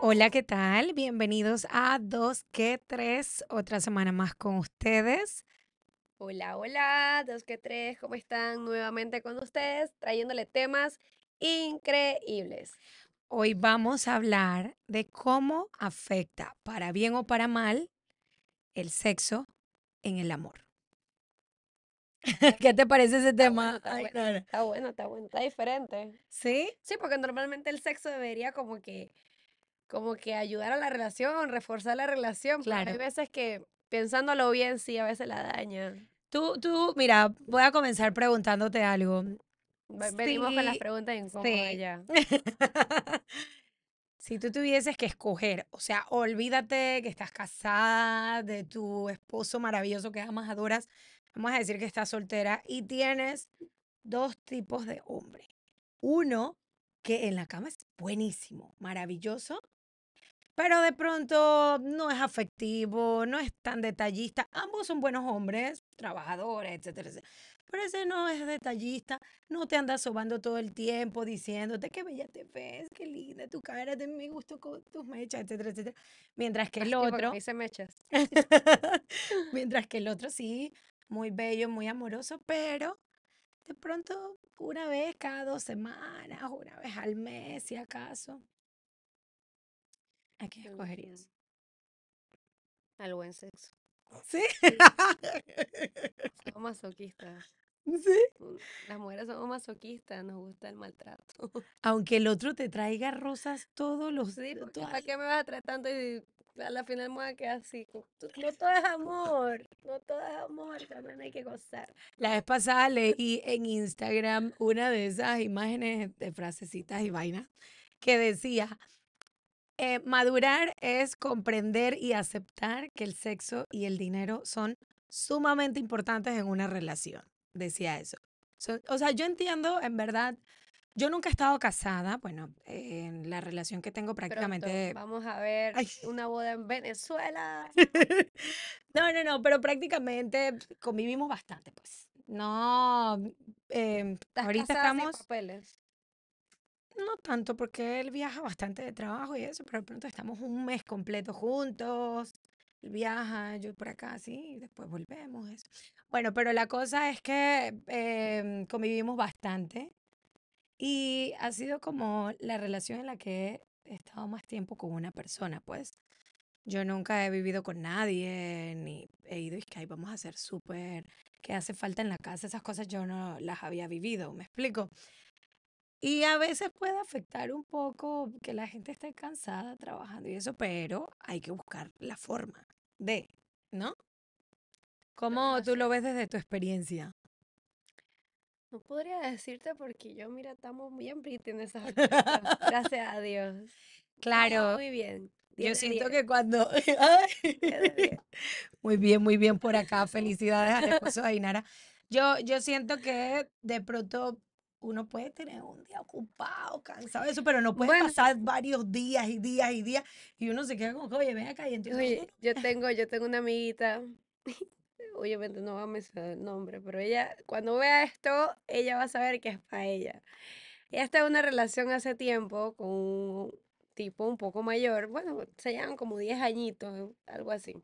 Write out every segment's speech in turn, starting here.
Hola, ¿qué tal? Bienvenidos a Dos que Tres, otra semana más con ustedes. Hola, hola, Dos que Tres, ¿cómo están? Nuevamente con ustedes, trayéndole temas increíbles. Hoy vamos a hablar de cómo afecta, para bien o para mal, el sexo en el amor. ¿Qué te parece ese tema? Ah, está bueno, está, bueno. está diferente. ¿Sí? Sí, porque normalmente el sexo debería como que, como que ayudar a la relación, reforzar la relación. Claro. Pero hay veces que pensándolo bien, sí, a veces la daña. Tú, tú, mira, voy a comenzar preguntándote algo. Venimos con las preguntas incómodas sí. ya. si tú tuvieses que escoger, o sea, olvídate que estás casada, de tu esposo maravilloso que amas, adoras, vamos a decir que estás soltera y tienes dos tipos de hombre. Uno que en la cama es buenísimo, maravilloso, pero de pronto no es afectivo, no es tan detallista. Ambos son buenos hombres, trabajadores, etcétera, etcétera. Pero ese no es detallista, no te anda sobando todo el tiempo diciéndote qué bella te ves, qué linda tu cara, te me gusto con tus mechas, etcétera, etcétera. Mientras que el otro. mechas. mientras que el otro sí muy bello, muy amoroso, pero de pronto una vez cada dos semanas, una vez al mes, si acaso. ¿A qué escogerías? Al buen sexo. ¿Sí? Somos masoquistas. ¿Sí? Mm, las mujeres somos masoquistas, nos gusta el maltrato. Aunque el otro te traiga rosas todos los días. ¿A qué me vas a tanto y a la final me voy a quedar así. No todo es amor, no todo es amor, también hay que gozar. La vez pasada leí en Instagram una de esas imágenes de frasecitas y vainas que decía, eh, madurar es comprender y aceptar que el sexo y el dinero son sumamente importantes en una relación, decía eso. o sea, yo entiendo en verdad yo nunca he estado casada, bueno, en la relación que tengo prácticamente... vamos a ver una boda en Venezuela. no, no, no, pero prácticamente convivimos bastante, pues. No, em, ahorita estamos... papeles? No tanto, porque él viaja bastante de trabajo y eso, pero de pronto estamos un mes completo juntos. Él viaja, yo por acá, sí, después volvemos, eso. Bueno, pero la cosa es que em, convivimos bastante y ha sido como la relación en la que he estado más tiempo con una persona, pues. Yo nunca he vivido con nadie, ni he ido y que ahí vamos a hacer súper, que hace falta en la casa, esas cosas yo no las había vivido, me explico. Y a veces puede afectar un poco que la gente esté cansada trabajando y eso, pero hay que buscar la forma de, ¿no? ¿Cómo tú lo ves desde tu experiencia? No podría decirte porque yo, mira, estamos bien en esas Gracias a Dios. Claro. Muy bien. Yo siento que cuando... muy bien, muy bien por acá. Felicidades al esposo de Ainara. Yo, yo siento que de pronto uno puede tener un día ocupado, cansado eso, pero no puede pasar varios días y días y días y uno se queda como, oye, ven acá y entonces... yo tengo, yo tengo una amiguita obviamente no va a mencionar el nombre, pero ella, cuando vea esto, ella va a saber que es para ella. Ella está en una relación hace tiempo con un tipo un poco mayor, bueno, se llaman como 10 añitos, algo así.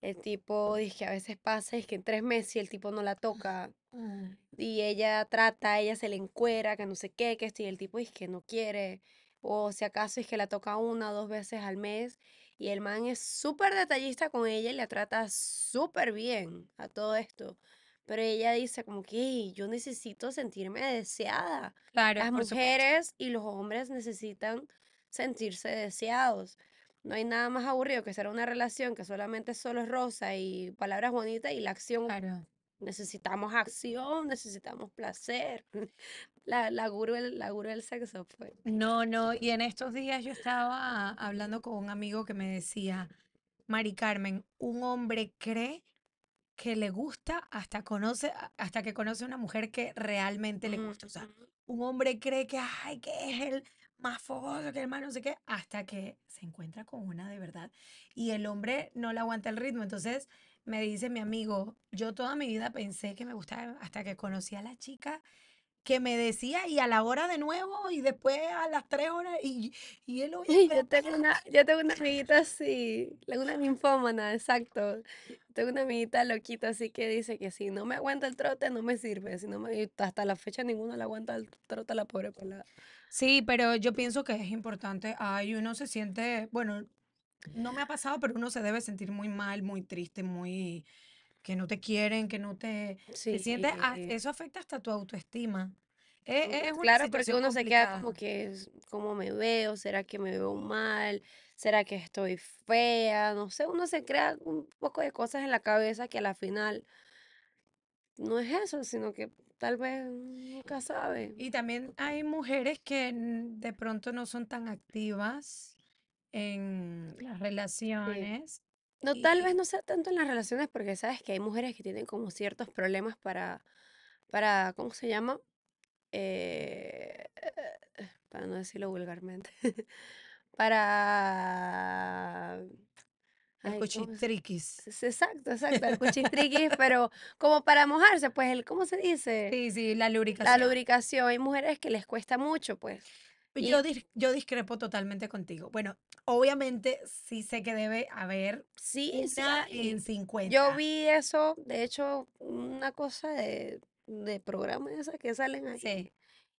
El tipo, dice que a veces pasa, es que en tres meses el tipo no la toca. Ah. Y ella trata, ella se le encuera, que no sé qué, que si el tipo es que no quiere. O si acaso es que la toca una o dos veces al mes y el man es súper detallista con ella y la trata súper bien a todo esto. Pero ella dice como que yo necesito sentirme deseada. Las mujeres y los hombres necesitan sentirse deseados. No hay nada más aburrido que ser una relación que solamente solo es rosa y palabras bonitas y la acción. Necesitamos acción, necesitamos placer, la, la, del sexo. fue. Pues. No, no, y en estos días yo estaba hablando con un amigo que me decía, Mari Carmen, un hombre cree que le gusta hasta, conoce, hasta que conoce una mujer que realmente le gusta. O sea, un hombre cree que, ay, que es el más fogoso que el más no sé qué, hasta que se encuentra con una de verdad. Y el hombre no le aguanta el ritmo. Entonces me dice mi amigo, yo toda mi vida pensé que me gustaba hasta que conocí a la chica que me decía y a la hora de nuevo y después a las tres horas y, él Yo tengo, una, yo tengo una amiguita así, una ninfómana, exacto. Tengo una amiguita loquita así que dice que si no me aguanta el trote no me sirve, si no me, hasta la fecha ninguno le aguanta el trote a la pobre pelada. Sí, pero yo pienso que es importante, ay, uno se siente, bueno, no me ha pasado, pero uno se debe sentir muy mal, muy triste, muy que no te quieren, que no te, sí, sientes, eso afecta hasta tu autoestima. E, es, es claro, porque uno se queda como que, ¿cómo me veo? ¿Será que me veo mal? ¿Será que estoy fea? No sé, uno se crea un poco de cosas en la cabeza que a la final no es eso, sino que tal vez nunca sabe. Y también hay mujeres que de pronto no son tan activas en las relaciones no, tal vez no sea tanto en las relaciones, porque sabes que hay mujeres que tienen como ciertos problemas para, para ¿cómo se llama? Eh, para no decirlo vulgarmente. para... el Exacto, exacto, el pero como para mojarse, pues el, ¿cómo se dice? Sí, sí, la lubricación. La lubricación. Hay mujeres que les cuesta mucho, pues. Pues yo, yo discrepo totalmente contigo. Bueno, obviamente sí sé que debe haber sí, una en 50. Yo vi eso, de hecho, una cosa de, programa programas que salen ahí. Sí.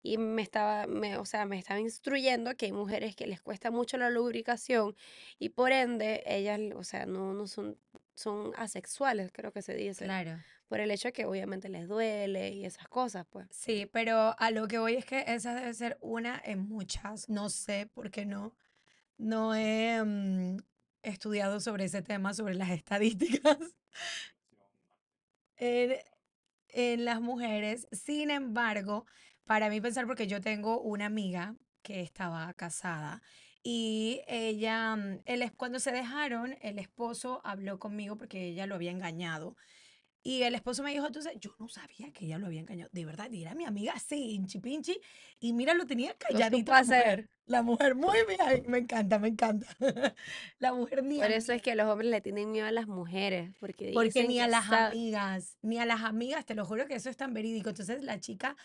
Y me estaba, me, o sea, me estaba instruyendo que hay mujeres que les cuesta mucho la lubricación y por ende ellas, o sea, no, no son, son asexuales, creo que se dice. Claro por el hecho de que obviamente les duele y esas cosas, pues. Sí, pero a lo que voy es que esa debe ser una en muchas, no sé por qué no. No he mm, estudiado sobre ese tema, sobre las estadísticas. en, en las mujeres, sin embargo, para mí pensar, porque yo tengo una amiga que estaba casada y ella, mm, cuando se dejaron, el esposo habló conmigo porque ella lo había engañado y el esposo me dijo, entonces, yo no sabía que ella lo había engañado. De verdad, y era mi amiga sí, hinchi pinchi. Y mira, lo tenía calladito. La mujer. la mujer, muy bien. Me encanta, me encanta. la mujer ni. Por eso es que los hombres le tienen miedo a las mujeres. Porque, porque ni a las amigas, ni a las amigas, te lo juro que eso es tan verídico. Entonces, la chica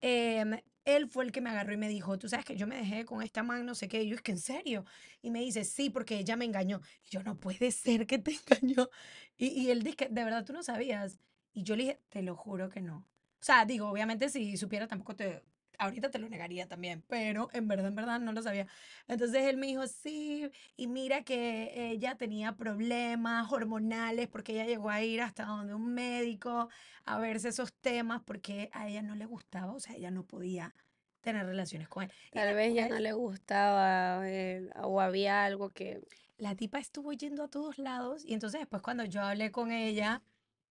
em, él fue el que me agarró y me dijo, tú sabes que yo me dejé con esta man, no sé qué. Y yo, es que en serio. Y me dice, sí, porque ella me engañó. Y yo, no puede ser que te engañó. Y, y él dice, de verdad tú no sabías. Y yo le dije, te lo juro que no. O sea, digo, obviamente si supiera tampoco te, ahorita te lo negaría también, pero en verdad, en verdad no lo sabía. Entonces él me dijo, sí, y mira que ella tenía problemas hormonales porque ella llegó a ir hasta donde un médico a verse esos temas porque a ella no le gustaba, o sea, ella no podía tener relaciones con él. Tal vez ya no le gustaba eh, o había algo que... La tipa estuvo yendo a todos lados y entonces después cuando yo hablé con ella,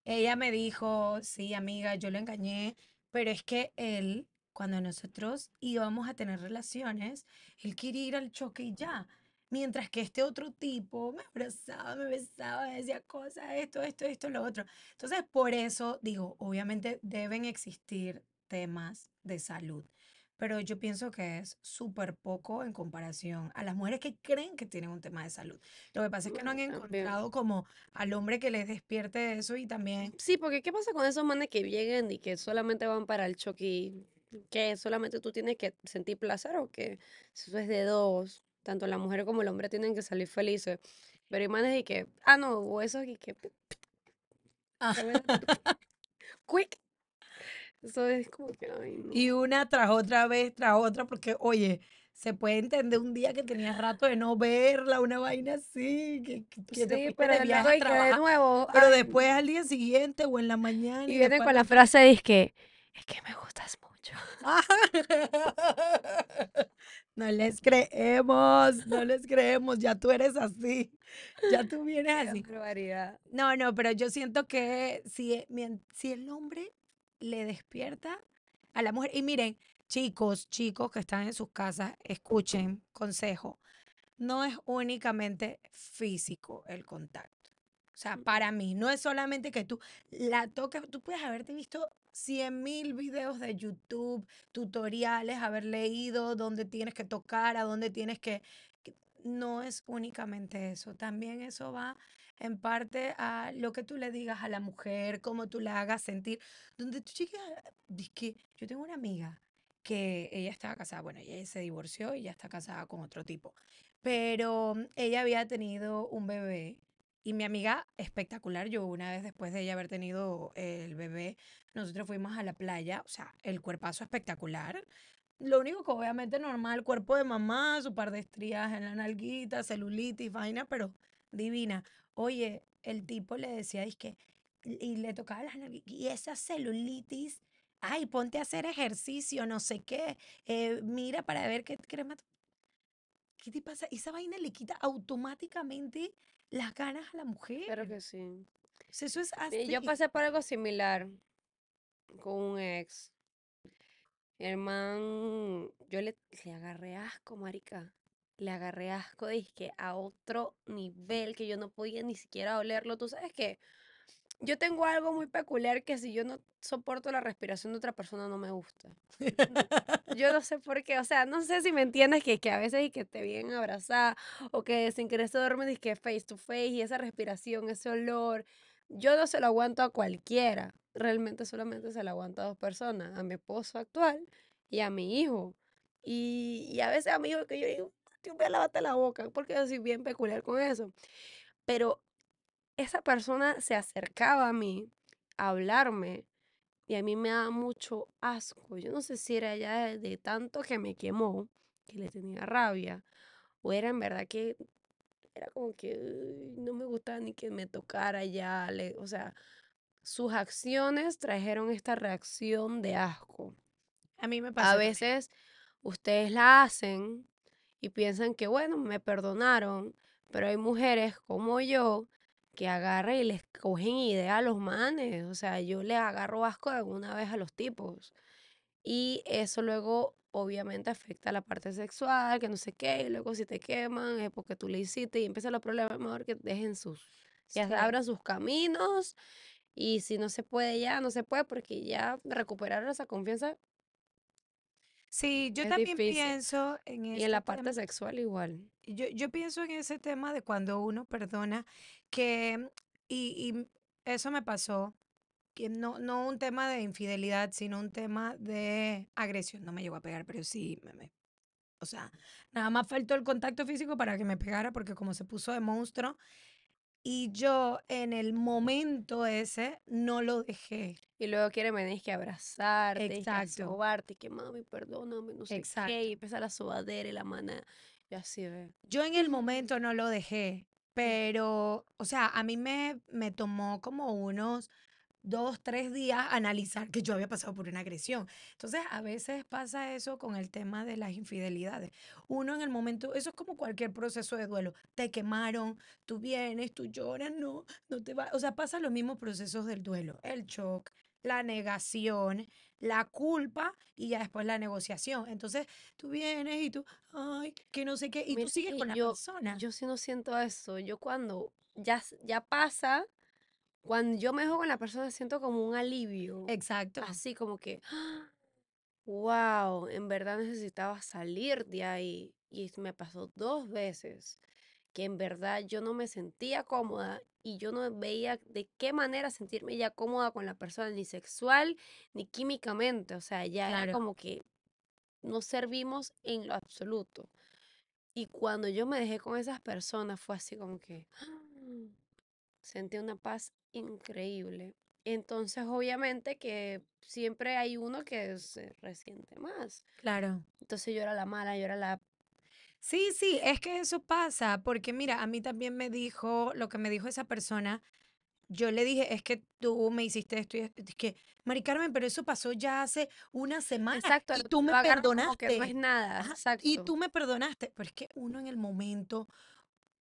ella me dijo, sí, amiga, yo lo engañé, pero es que él cuando nosotros íbamos a tener relaciones, él quería ir al choque y ya. Mientras que este otro tipo me abrazaba, me besaba, decía cosas, esto, esto, esto, lo otro. Entonces, por eso digo, obviamente deben existir temas de salud, pero yo pienso que es súper poco en comparación a las mujeres que creen que tienen un tema de salud. Lo que pasa es que no han encontrado como al hombre que les despierte eso y también... Sí, porque ¿qué pasa con esos manes que llegan y que solamente van para el choque y... ¿Que solamente tú tienes que sentir placer o que eso es de dos? Tanto la mujer como el hombre tienen que salir felices. Pero imagínate que, ah, no, o eso y que... Ah. Quick. Eso es como que... Y una tras otra vez, tras otra, porque, oye, se puede entender un día que tenías rato de no verla, una vaina así, que, sí, te pero de a de nuevo. Pero después al día siguiente o en la mañana. Y, vienen viene con la frase, dice que es que me gustas mucho. no les creemos, no les creemos, ya tú eres así, ya tú vienes así. No, no, pero yo siento que si, e, si el hombre le despierta a la mujer, y miren, chicos, chicos que están en sus casas, escuchen, consejo, no es únicamente físico el contacto. O sea, mm. para mí, no es solamente que tú la toques... tú puedes haberte visto 100 mil videos de YouTube, tutoriales, haber leído dónde tienes que tocar, a dónde tienes que... No es únicamente eso, también eso va en parte a lo que tú le digas a la mujer, cómo tú la hagas sentir, donde tú chica que yo tengo una amiga que ella estaba casada, bueno, ella se divorció y ya está casada con otro tipo, pero ella había tenido un bebé y mi amiga, espectacular, yo una vez después de ella haber tenido el bebé, nosotros fuimos a la playa, o sea, el cuerpazo espectacular. Lo único que obviamente normal, cuerpo de mamá, su par de estrías en la nalguita, celulitis, vaina, pero divina. Oye, el tipo le decía, es que, y le tocaba las nalguitas, y esa celulitis, ay, ponte a hacer ejercicio, no sé qué, eh, mira para ver qué crema. ¿Qué te pasa? Esa vaina le quita automáticamente las ganas a la mujer. Claro que sí. Pues, eso es Yo pasé por algo similar con un ex. Hermán, yo le, le agarré asco, marica. Le agarré asco, dije, a otro nivel que yo no podía ni siquiera olerlo. ¿Tú sabes qué? Yo tengo algo muy peculiar que si yo no soporto la respiración de otra persona no me gusta. yo no sé por qué, o sea, no sé si me entiendes que, que a veces y que te vienen abrazar o que sin querer se duermen y que face to face y esa respiración, ese olor, yo no se lo aguanto a cualquiera. Realmente solamente se lo aguanto a dos personas, a mi esposo actual y a mi hijo. Y, y a veces a mi hijo que yo digo, tío, voy a lavarte la boca, porque yo soy bien peculiar con eso. Pero esa persona se acercaba a mí a hablarme y a mí me daba mucho asco. Yo no sé si era ya de, tanto que me quemó, que le tenía rabia, o era en verdad que era como que no me gustaba ni que me tocara ya. o sea, sus acciones trajeron esta reacción de asco. A mí me pasa. A veces ustedes la hacen y piensan que, bueno, me perdonaron, pero hay mujeres como yo que agarre y les cogen idea a los manes. O sea, yo le agarro asco alguna vez a los tipos. Y eso luego obviamente afecta a la parte sexual, que no sé qué, y luego si te queman es porque tú le hiciste y empiezan los problemas, mejor que dejen sus, ya abran sus caminos y si no se puede ya, no se puede porque ya recuperaron esa confianza Sí, yo también pienso en eso. Y en la parte sexual igual. Yo, yo pienso en ese tema de cuando uno perdona que, y, eso me pasó, que no, no un tema de infidelidad, sino un tema de agresión. No me llegó a pegar, pero sí me o sea, nada más faltó el contacto físico para que me pegara, porque como se puso de monstruo, y yo en el momento ese no lo dejé. Y luego quiere venir que abrazarte, Exacto. que sobarte, que mami, perdóname, no sé qué, y empezar la sobadera y la mano. y así. ve Yo en el momento no lo dejé, mm. pero, o sea, a mí me, me tomó como unos dos, tres días analizar que yo había pasado por una agresión. Entonces, a veces pasa eso con el tema de las infidelidades. Uno en el momento, eso es como cualquier proceso de duelo. Te quemaron, tú vienes, tú lloras, no, no te va. O sea, pasan los mismos procesos del duelo. El shock, la negación, la culpa y ya después la negociación. Entonces, tú vienes y tú, ay, que no sé qué, y tú sigues con la persona. Yo sí no siento eso. Yo cuando ya, ya pasa cuando yo me dejo con la persona siento como un alivio. Exacto. Así como que, wow, ¡ah! en verdad necesitaba salir de ahí. Y me pasó dos veces que en verdad yo no me sentía cómoda y yo no veía de qué manera sentirme ya cómoda con la persona, ni sexual, ni químicamente. O sea, ya era como que no servimos en lo absoluto. Y cuando yo me dejé con esas personas fue así como que ¡ah! sentí una paz increíble. Entonces, obviamente que siempre hay uno que se resiente más. Claro. Entonces yo era la mala, yo era la... Sí, sí, es que eso pasa, porque mira, a mí también me dijo lo que me dijo esa persona. Yo le dije, es que tú me hiciste esto y Es que, Mari Carmen, pero eso pasó ya hace una semana. Exacto. Y tú me perdonaste. no es nada. exacto. Y tú me perdonaste. Pero es que uno en el momento,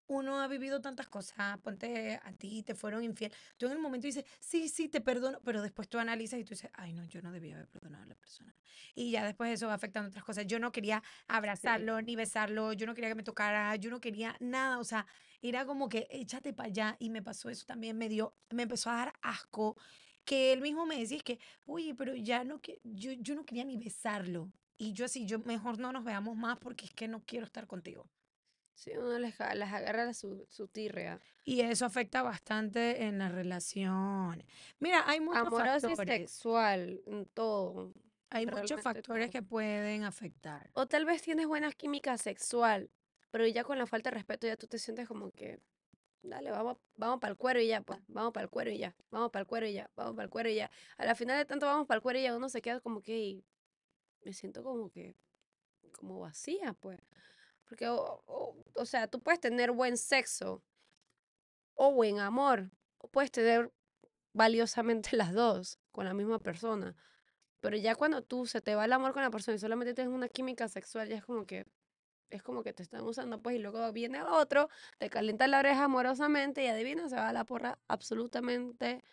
uno ha vivido tantas cosas, ah, ponte a ti, te fueron infiel. Tú en el momento dices, sí, sí, te perdono, pero después tú analizas y tú dices, ay, no, yo no debía haber perdonado a la persona. Y ya después eso va afectando otras cosas. Yo no quería abrazarlo, ni besarlo, yo no quería que me tocara, yo no quería nada. O sea, era como que échate para allá y me pasó eso también, me dio, me empezó a dar asco. Que él mismo me decía que, uy, pero ya no, yo, yo no quería ni besarlo. Y yo así, yo mejor no nos veamos más porque es que no quiero estar contigo. Sí, uno les, las agarra su, su tirrea. Y eso afecta bastante en la relación Mira, hay muchos Amoroso y sexual, en mm, todo. Hay muchos factores que pueden afectar. O tal vez tienes buena química sexual, pero ya con la falta de respeto ya tú te sientes como que, dale, vamos, vamos para el cuero y ya, pues, vamos para el cuero y ya, vamos para el cuero y ya, vamos para el cuero y ya. A la final de tanto vamos para el cuero y ya uno se queda como que, y me siento como que, como vacía, pues. Porque, o, o, sea, tú puedes tener buen sexo o buen amor, o puedes tener valiosamente las dos con la misma persona. Pero ya cuando tú se te va el amor con la persona y solamente tienes una química sexual, ya es como que es como que te están usando, pues, y luego viene otro, te calienta la oreja amorosamente y adivina, se va a la porra absolutamente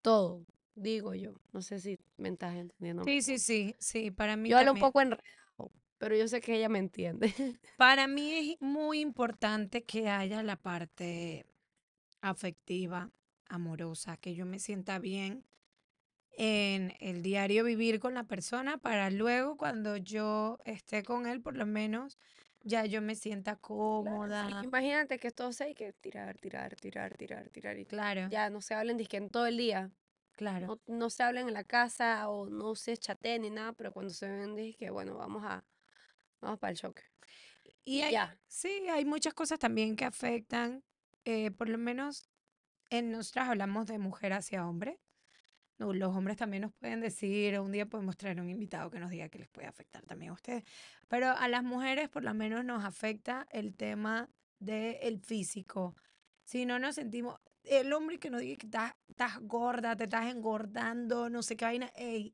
todo, digo yo. No sé si me estás entendiendo. Sí, sí, sí, sí, para mí. Yo hablo un poco enredado pero yo sé que ella me entiende. Para mí es muy importante que haya la parte afectiva, amorosa, que yo me sienta bien en el diario vivir con la persona para luego cuando yo esté con él, por lo menos ya yo me sienta cómoda. imagínate que se hay que tirar, tirar, tirar, tirar, tirar. Y claro. Ya no se hablen disque en todo el día. Claro. No, no, se hablen en la casa o no se chateen ni nada, pero cuando se ven, dije que bueno, vamos a Vamos para el choque. Y ya. sí, hay muchas cosas también que afectan, eh, por lo menos en nosotras hablamos de mujer hacia hombre. los hombres también nos pueden decir, un día podemos traer un invitado que nos diga que les puede afectar también a ustedes. Pero a las mujeres por lo menos nos afecta el tema del el físico. Si no nos sentimos, el hombre que nos diga que estás, estás, gorda, te estás engordando, no sé qué vaina,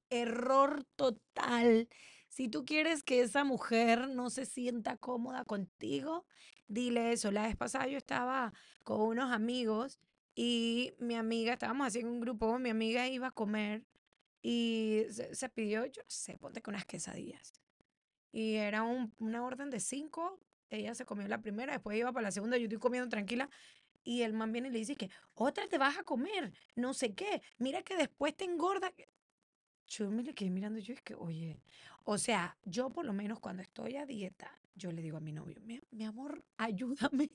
error total. Si tú quieres que esa mujer no se sienta cómoda contigo, dile eso. La vez pasada yo estaba con unos amigos y mi amiga, estábamos haciendo un grupo, mi amiga iba a comer y se, pidió, yo no sé, ponte con unas quesadillas. Y era una orden de cinco, ella se comió la primera, después iba para la segunda, yo estoy comiendo tranquila. Y el man viene y le dice que otra te vas a comer, no sé qué, mira que después te engorda. Yo me le quedé mirando, yo es que, oye, o sea, yo por lo menos cuando estoy a dieta, yo le digo a mi novio, mi, amor, ayúdame.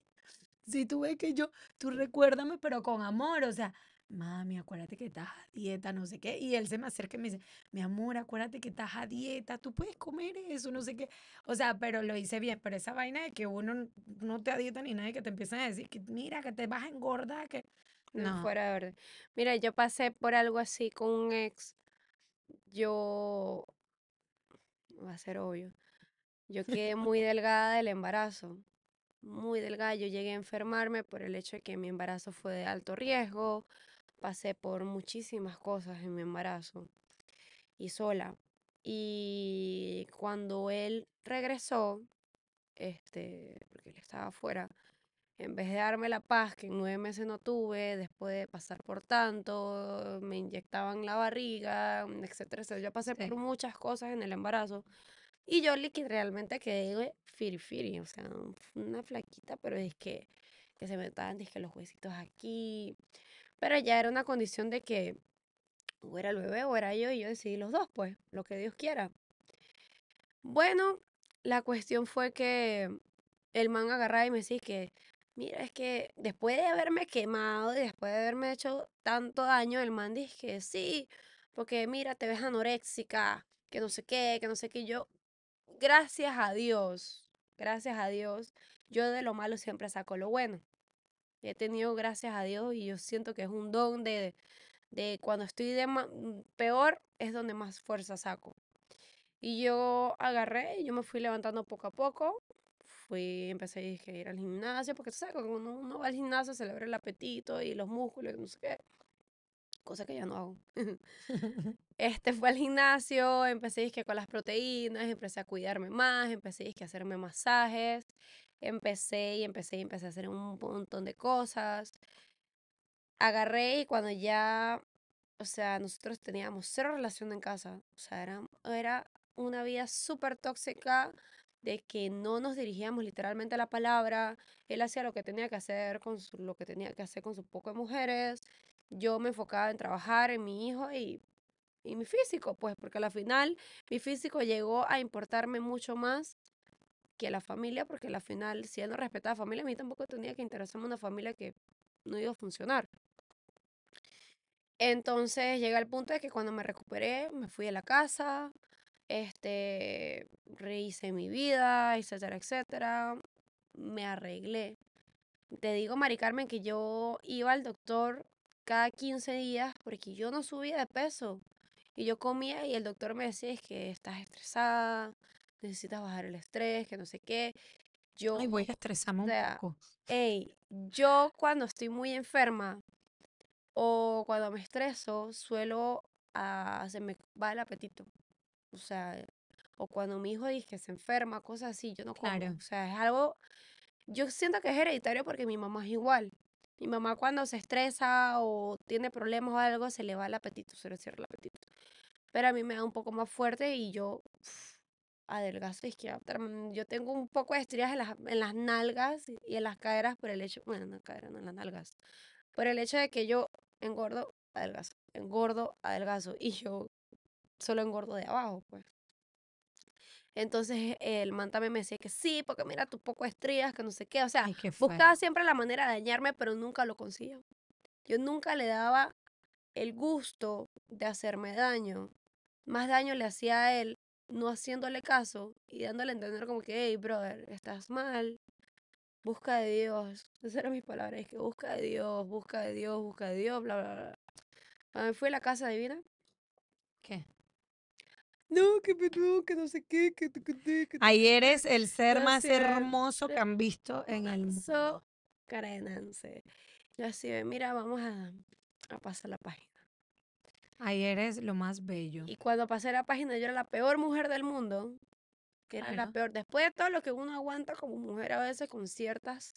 Si tú ves que yo, tú recuérdame, pero con amor, o sea, mami, acuérdate que estás a dieta, no sé qué. Y él se me acerca y me dice, mi amor, acuérdate que estás a dieta, tú puedes comer eso, no sé qué. O sea, pero lo hice bien, pero esa vaina de que uno no te a dieta ni nadie que te empiezan a decir que mira, que te vas a engordar, que... No, fuera de Mira, yo pasé por algo así con un ex yo, va a ser obvio, yo quedé muy delgada del embarazo, muy delgada. Yo llegué a enfermarme por el hecho de que mi embarazo fue de alto riesgo, pasé por muchísimas cosas en mi embarazo y sola. Y cuando él regresó, este, porque él estaba afuera, en vez de darme la paz que en nueve meses no tuve, después de pasar por tanto, me inyectaban la barriga, mm, etcétera, Yo pasé por muchas cosas en el embarazo. Y yo realmente quedé firi-firi. o sea, una flaquita, pero es que, que se me estaban, que los huesitos aquí. Pero ya era una condición de que o era el bebé o era yo, y yo decidí los dos, pues, lo que Dios quiera. Bueno, la cuestión fue que el man agarraba y me decía que mira, es que después de haberme quemado y después de haberme hecho tanto daño, el man dice que sí, porque mira, te ves anoréxica, que no sé qué, que no sé qué. Yo, gracias a Dios, gracias a Dios, yo de lo malo siempre saco lo bueno. He tenido gracias a Dios y yo siento que es un don de, de cuando estoy de mm, peor es donde más fuerza saco. Y yo agarré, yo me fui levantando poco a poco, fui, empecé a, ir al gimnasio, porque tú sabes, cuando uno, va al gimnasio se le abre el apetito y los músculos y no sé qué. Cosa que ya no hago. este fue al gimnasio, empecé que con las proteínas, empecé a cuidarme más, empecé a hacerme masajes, empecé y empecé y empecé a hacer un montón de cosas. Agarré y cuando ya, o sea, nosotros teníamos cero relación en casa, o sea, era, era una vida súper tóxica de que no nos dirigíamos literalmente a la palabra, él hacía lo que tenía que hacer con su, lo que tenía que hacer con su poco de mujeres, yo me enfocaba en trabajar, en mi hijo y, y mi físico, pues porque al final mi físico llegó a importarme mucho más que la familia, porque al final si él no respetaba a la familia, a mí tampoco tenía que interesarme una familia que no iba a funcionar. Entonces llega el punto de que cuando me recuperé, me fui de la casa, este, rehice mi vida, etcétera, etcétera. Me arreglé. Te digo, Mari Carmen, que yo iba al doctor cada 15 días porque yo no subía de peso. Y yo comía y el doctor me decía, es que estás estresada, necesitas bajar el estrés, que no sé qué. Yo, Ay, voy a estresarme o sea, un poco. Ey, yo cuando estoy muy enferma o cuando me estreso, suelo, a, ah, se me va el apetito. O sea, eh, o cuando mi hijo dice que se enferma, cosas así, yo no como. O sea, es algo. Yo siento que es hereditario porque mi mamá es igual. Mi mamá cuando se estresa o tiene problemas o algo, se le va el apetito, se le cierra el apetito. Pero a mí me da un poco más fuerte y yo adelgazo adelgazo que mm, Yo tengo un poco de estrías en las, en las nalgas y en las caderas por el hecho, bueno, en las caderas, no en las nalgas, por el hecho de que yo engordo, adelgazo, engordo, adelgazo. Y yo solo engordo de abajo, pues. Entonces el manta me decía que sí, porque mira, tú poco estrías, que no sé qué. O sea, buscaba siempre la manera de dañarme, pero nunca lo consiguió. Yo nunca le daba el gusto de hacerme daño. Más daño le hacía a él no haciéndole caso y dándole a entender como que, hey, brother, estás mal, busca de Dios. Esas eran mis palabras, es que busca de Dios, busca de Dios, busca de Dios, bla, bla, bla. Cuando me ah, fui a la casa divina, ¿qué? no, que no, sé qué, que, eres Ayer el ser más hermoso que han visto en el mundo. Carenance. Yo así, eh, mira, vamos a, pasar la página. Ahí eres lo más bello. Y cuando pasé la página, yo era la peor mujer del mundo. Que era la peor. Después de todo lo que uno aguanta como mujer a veces con ciertas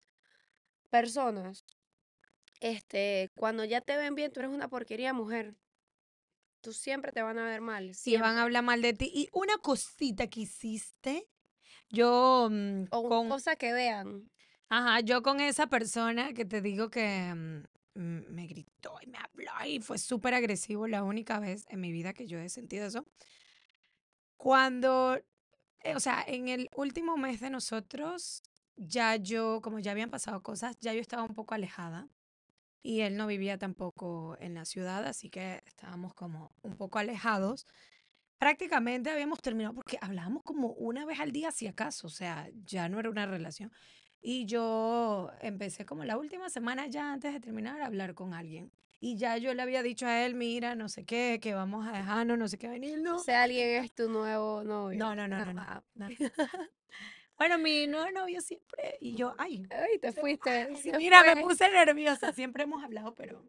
personas, este, cuando ya te ven bien, tú eres una porquería mujer tú siempre te van a ver mal. Sí, van a hablar mal de ti. Y una cosita que hiciste, yo... Mm, o con, cosa que vean. Ajá, yo con esa persona que te digo que mm, me gritó y me habló y fue súper agresivo la única vez en mi vida que yo he sentido eso. Cuando, eh, o sea, en el último mes de nosotros, ya yo, como ya habían pasado cosas, ya yo estaba un poco alejada y él no vivía tampoco en la ciudad, así que estábamos como un poco alejados. Prácticamente habíamos terminado porque hablábamos como una vez al día, si acaso, o sea, ya no era una relación. Y yo empecé como la última semana ya antes de terminar a hablar con alguien. Y ya yo le había dicho a él, mira, no sé qué, que vamos a dejarnos, no sé qué venir, no. O sea, alguien es tu nuevo novio. no, no, no. no, no. Ah. bueno, mi nuevo novio siempre. Y yo, ay. Ay, te fuiste. mira, me puse nerviosa. Siempre hemos hablado, pero.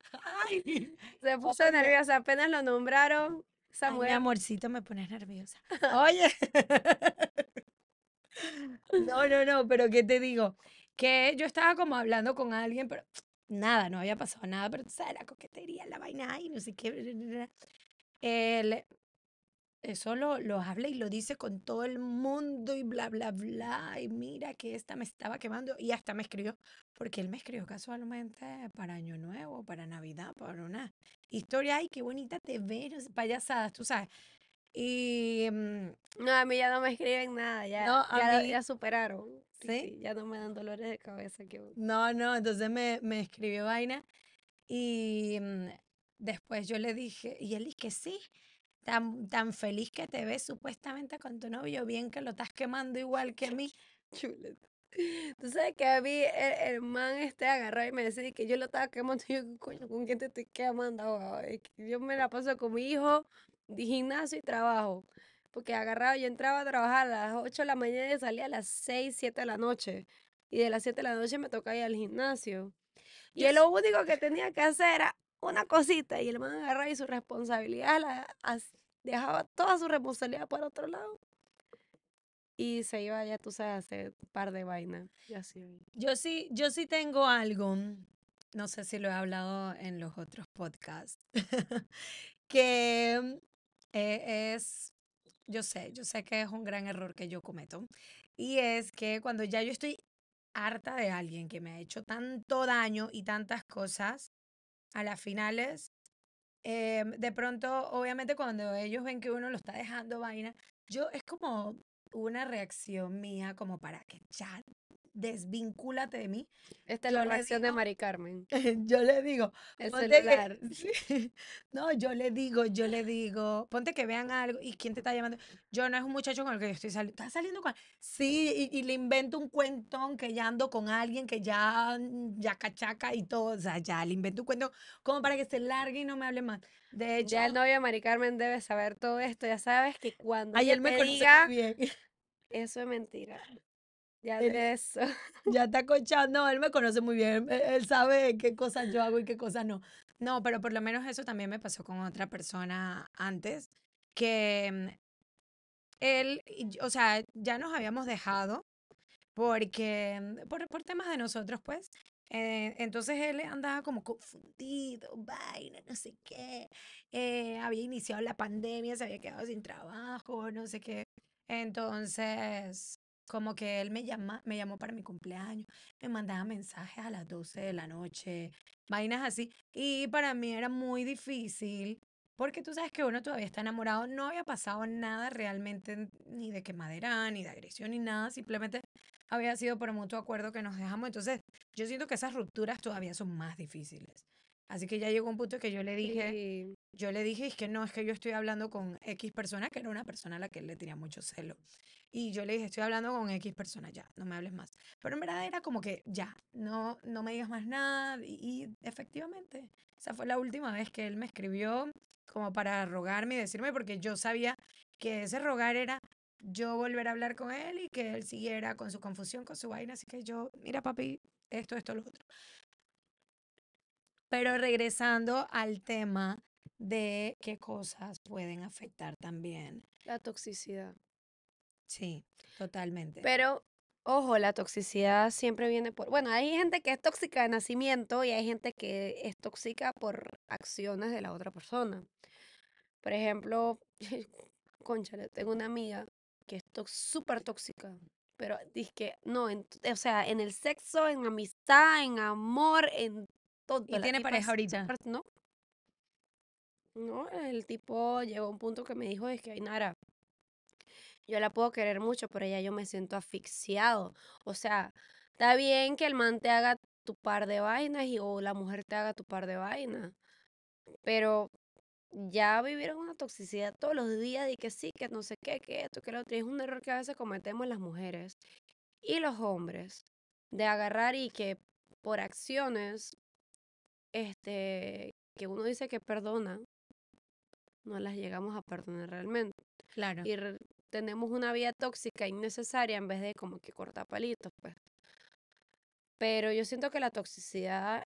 Ay. Se puso nerviosa. Apenas lo nombraron. Samuel. amorcito, me pones nerviosa. Oye. No, no, no, pero ¿qué te digo? Que yo estaba como hablando con alguien, pero nada, no había pasado nada, pero tú sabes, la coquetería, la vaina, y no sé qué. le eso eh, lo, habla y lo dice con todo el mundo y bla, bla, bla. Y mira que esta me estaba quemando y hasta me escribió, porque él me escribió casualmente para Año Nuevo, para Navidad, para una historia. Ay, qué bonita te ves, payasadas, tú sabes. Y. Mm, no, a mí ya no me escriben nada, ya, no, ya, superaron. ¿sí? ya no me dan dolores de cabeza. Que... No, no, entonces me, me escribió vaina y mm, después yo le dije, y él que sí tan, feliz que te ves supuestamente con tu novio, bien que lo estás quemando igual que a mí. Chuleta. Tú sabes que a mí el, el man este y me decía que yo lo estaba quemando. yo, coño, ¿con quién te estoy quemando? Ah, yo me la paso con mi hijo, de gimnasio y trabajo. Porque agarrado yo entraba a trabajar a las 8 de la mañana y salía a las 6, 7 de la noche. Y de las 7 de la noche me tocaba ir al gimnasio. y lo único que tenía que hacer era una cosita y el man agarraba y su responsabilidad la, dejaba toda su responsabilidad por otro lado y se iba ya tú sabes a hacer un par de vainas yo sí yo sí tengo algo no sé si lo he hablado en los otros podcasts que eh, es yo sé yo sé que es un gran error que yo cometo y es que cuando ya yo estoy harta de alguien que me ha hecho tanto daño y tantas cosas a las finales, em, de pronto, obviamente, cuando ellos ven que uno lo está dejando vaina, yo es como una reacción mía como para que chat desvínculate de mí. Esta es la oración de Mari Carmen. yo le digo, el celular. no, yo le digo, yo le digo, ponte que vean algo y quién te está llamando. Yo no es un muchacho con el que yo estoy saliendo. ¿Estás saliendo con? Sí, y, y, le invento un cuentón que ya ando con alguien que ya, mm, ya cachaca y todo. O sea, ya le invento un cuento como para que se largue y no me hable más. De hecho, ya el novio de Mari Carmen debe saber todo esto. Ya sabes que cuando ayer me diga, bien. eso es mentira. Ya eso. Ya está cochando, él me conoce muy bien, e-, él sabe qué cosas yo hago y qué cosas no. No, pero por lo menos eso también me pasó con otra persona antes, que mm, él, o sea, ya nos habíamos dejado porque, mm, por, por temas de nosotros, pues. Eh, entonces él andaba como confundido, vaina, no sé qué. Eh, había iniciado la pandemia, se había quedado sin trabajo, no sé qué. Entonces, como que él me, llama, me llamó para mi cumpleaños, me mandaba mensajes a las 12 de la noche, vainas así. Y para mí era muy difícil, porque tú sabes que uno todavía está enamorado, no había pasado nada realmente, ni de quemadera, ni de agresión, ni nada, simplemente había sido por mutuo acuerdo que nos dejamos. Entonces, yo siento que esas rupturas todavía son más difíciles. Así que ya llegó un punto que yo le dije, yo le dije, es que no, es que yo estoy hablando con X persona, que era una persona a la que él le tenía mucho celo. Y yo le dije, estoy hablando con X persona, ya, no me hables más. Pero en verdad era como que, ya, no, no me digas más nada. Y, y efectivamente, esa fue la última vez que él me escribió como para rogarme y decirme, porque yo sabía que ese rogar era yo volver a hablar con él y que él siguiera con su confusión, con su vaina. Así que yo, mira papi, esto, esto, lo otro. Pero regresando al tema de qué cosas pueden afectar también. La toxicidad. Sí, totalmente. Pero, ojo, la toxicidad siempre viene por... Bueno, hay gente que es tóxica de nacimiento y hay gente que es tóxica por acciones de la otra persona. Por ejemplo, concha, tengo una amiga que es súper tóxica. Pero dice que no, o sea, en el sexo, en amistad, en amor, en todo. ¿Y tiene pareja ahorita? No, ¿no? El tipo llegó a un punto que me dijo, es que Ainara, yo la puedo querer mucho, pero ya yo me siento asfixiado. O sea, está bien que el man te haga tu par de vainas y o la mujer te haga tu par de vainas, pero ya vivieron una toxicidad todos los días y que sí, que no sé qué, que esto, que lo otro. Y es un error que a veces cometemos las mujeres y los hombres de agarrar y que por acciones este que uno dice que perdona no las llegamos a perdonar realmente. Claro. Y tenemos una vida tóxica innecesaria en vez de como que corta palitos, pues. Pero yo siento que la toxicidad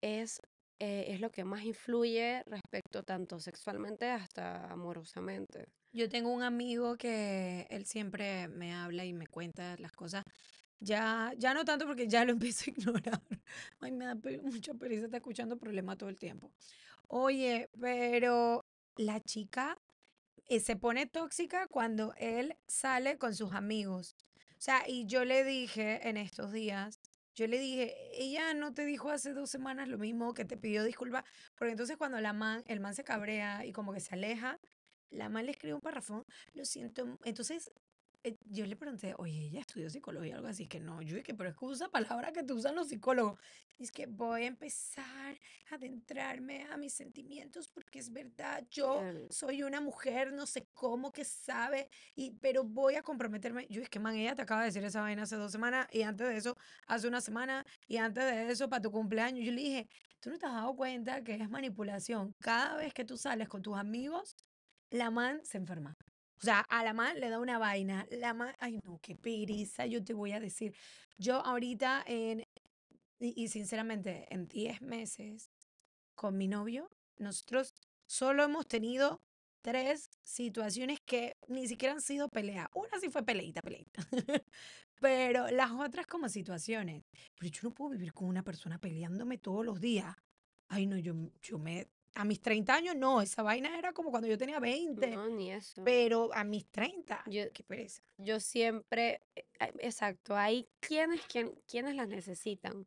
es, eh, es lo que más influye respecto tanto sexualmente hasta amorosamente. Yo tengo un amigo que él siempre me habla y me cuenta las cosas. Ya, ya no tanto porque ya lo empiezo a ignorar. Ay, me da mucha pereza estar escuchando problemas todo el tiempo. Oye, pero la chica eh, se pone tóxica cuando él sale con sus amigos. O sea, y yo le dije en estos días, yo le dije, ella no te dijo hace dos semanas lo mismo, que te pidió disculpas, porque entonces cuando la man, el man se cabrea y como que se aleja, la man le escribe un párrafo, lo siento, entonces eh, yo le pregunté, oye, ella estudió psicología o algo así, que no, yo dije, pero es que usa palabras que te usan los psicólogos. Y es que voy a empezar a adentrarme a mis sentimientos porque es verdad, yo soy una mujer, no sé cómo, que sabe, y, pero voy a comprometerme. Yo es que, man, ella te acaba de decir esa vaina hace dos semanas y antes de eso, hace una semana y antes de eso, para tu cumpleaños. Yo le dije, tú no te has dado cuenta que es manipulación. Cada vez que tú sales con tus amigos, la man se enferma. O sea, a la más le da una vaina. La más ay no, qué pereza, yo te voy a decir. Yo ahorita, en, y, sinceramente, en 10 meses con mi novio, nosotros solo hemos tenido tres situaciones que ni siquiera han sido peleas. Una sí fue peleita, peleita. Pero las otras como situaciones. Pero yo no puedo vivir con una persona peleándome todos los días. Ay, no, yo, yo me a mis 30 años no, esa vaina era como cuando yo tenía 20. No, ni eso. Pero a mis 30, yo, qué pereza. Yo siempre, eh, eh, exacto, hay quienes, quienes las necesitan,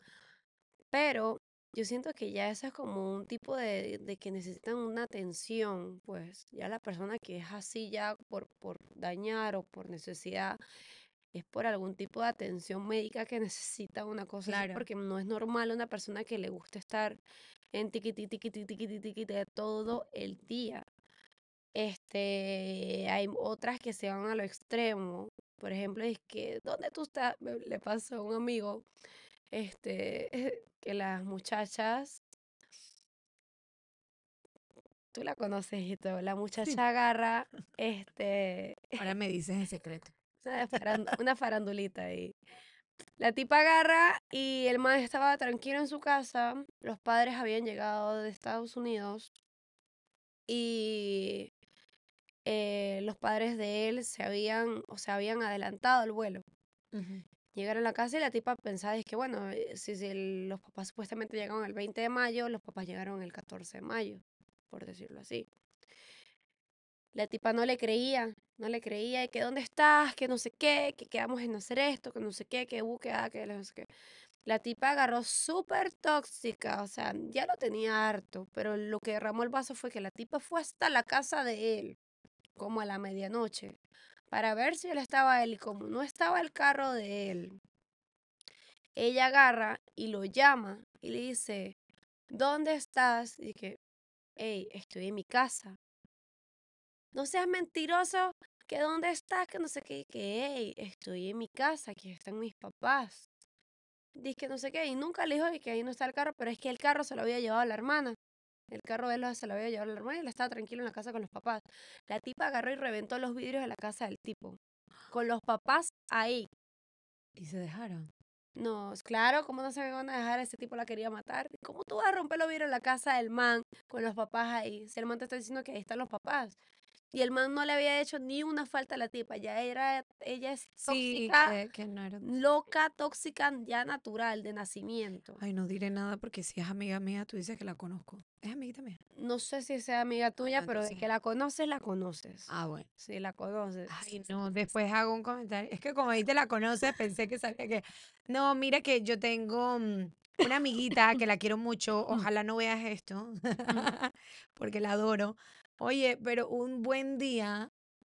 pero yo siento que ya eso es como un tipo de, que necesitan una atención, pues ya la persona que es así ya por, por dañar o por necesidad, es por algún tipo de atención médica que necesita una cosa claro. porque no es normal una persona que le guste estar en tiquiti tiquiti tiquiti tiquiti todo el día. Este, hay otras que se van a lo extremo. Por ejemplo, es que ¿dónde tú estás? le pasó a un amigo este que las muchachas Tú la conoces y todo. La muchacha agarra, este... Ahora me dices el secreto una, farandulita ahí. La tipa agarra y el man estaba tranquilo en su casa. Los padres habían llegado de Estados Unidos y eh, los padres de él se habían, o habían adelantado el vuelo. Llegaron a la casa y la tipa pensaba, es que bueno, eh, si, los papás supuestamente llegaron el 20 de mayo, los papás llegaron el 14 de mayo, por decirlo así. La tipa no le creía no le creía, y que dónde estás, que no sé qué, que quedamos en hacer esto, que no sé qué, que búsqueda, que no sé qué. La tipa agarró súper tóxica, o sea, ya lo tenía harto, pero lo que derramó el vaso fue que la tipa fue hasta la casa de él, como a la medianoche, para ver si él estaba él, y como no estaba el carro de él, ella agarra y lo llama y le dice, ¿dónde estás? Y que, hey, estoy en mi casa. No seas mentiroso dónde estás, que no sé qué, que estoy en mi casa, aquí están mis papás. Dice que no sé qué, y nunca le dijo que ahí no está el carro, pero es que el carro se lo había llevado la hermana. El carro de él se lo había llevado la hermana y él estaba tranquilo en la casa con los papás. La tipa agarró y reventó los vidrios de la casa del tipo. Con los papás ahí. ¿Y se dejaron? No, claro, ¿cómo no se me van a dejar? Ese tipo la quería matar. ¿Cómo tú vas a romper los vidrios en la casa del man con los papás ahí? Si el man te está diciendo que ahí están los papás. Y el man no le había hecho ni una falta a la tipa, ya era, ella es tóxica, loca, tóxica, ya natural, de nacimiento. Ay, no diré nada porque si es amiga mía, tú dices que la conozco. ¿Es amiguita mía? No sé si sea amiga ah, tuya, pero de que la conoces, la conoces. Ah, bueno. Sí, la conoces. Ay, no, después hago un comentario. Es que como te la conoces, pensé que sabía que... No, mira que yo tengo mm, una amiguita que la quiero mucho, ojalá no veas esto, porque la adoro, Oye, pero un buen día,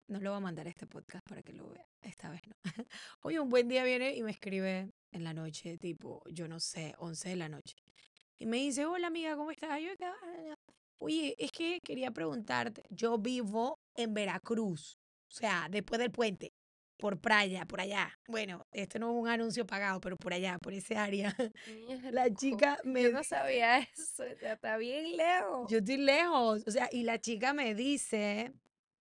no lo va a mandar este podcast para que lo vea, esta vez no. Oye, un buen día viene y me escribe en la noche, tipo, yo no sé, 11 de la noche. Y me dice, hola amiga, ¿cómo estás? Ah, Oye, es que quería preguntarte, yo vivo en Veracruz, o sea, después del puente por playa por allá. Bueno, esto no es un anuncio pagado, pero por allá, por ese área. La chica me... Yo no sabía eso, está bien lejos. Yo estoy lejos, o sea, y la chica me dice,